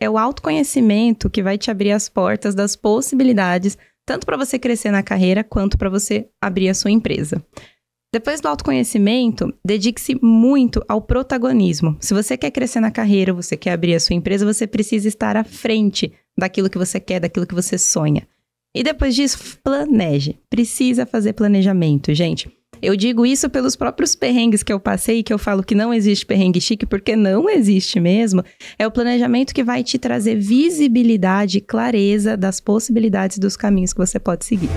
é o autoconhecimento que vai te abrir as portas das possibilidades, tanto para você crescer na carreira quanto para você abrir a sua empresa. Depois do autoconhecimento, dedique-se muito ao protagonismo. Se você quer crescer na carreira, você quer abrir a sua empresa, você precisa estar à frente daquilo que você quer, daquilo que você sonha. E depois disso, planeje. Precisa fazer planejamento, gente. Eu digo isso pelos próprios perrengues que eu passei, que eu falo que não existe perrengue chique, porque não existe mesmo. É o planejamento que vai te trazer visibilidade e clareza das possibilidades dos caminhos que você pode seguir.